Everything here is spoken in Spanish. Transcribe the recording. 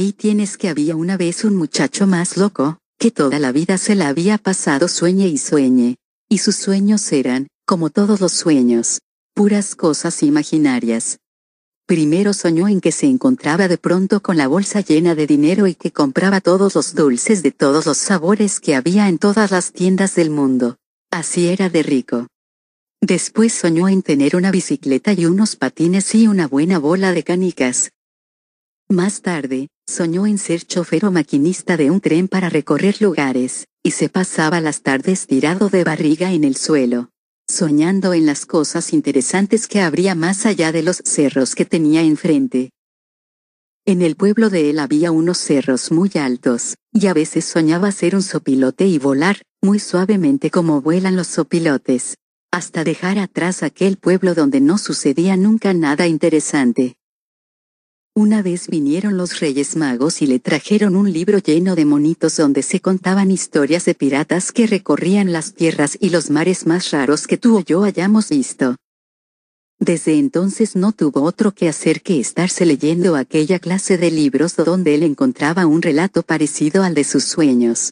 ahí tienes que había una vez un muchacho más loco, que toda la vida se la había pasado sueñe y sueñe. Y sus sueños eran, como todos los sueños, puras cosas imaginarias. Primero soñó en que se encontraba de pronto con la bolsa llena de dinero y que compraba todos los dulces de todos los sabores que había en todas las tiendas del mundo. Así era de rico. Después soñó en tener una bicicleta y unos patines y una buena bola de canicas. Más tarde, Soñó en ser chofer o maquinista de un tren para recorrer lugares, y se pasaba las tardes tirado de barriga en el suelo, soñando en las cosas interesantes que habría más allá de los cerros que tenía enfrente. En el pueblo de él había unos cerros muy altos, y a veces soñaba ser un sopilote y volar, muy suavemente como vuelan los sopilotes, hasta dejar atrás aquel pueblo donde no sucedía nunca nada interesante. Una vez vinieron los Reyes Magos y le trajeron un libro lleno de monitos donde se contaban historias de piratas que recorrían las tierras y los mares más raros que tú o yo hayamos visto. Desde entonces no tuvo otro que hacer que estarse leyendo aquella clase de libros donde él encontraba un relato parecido al de sus sueños.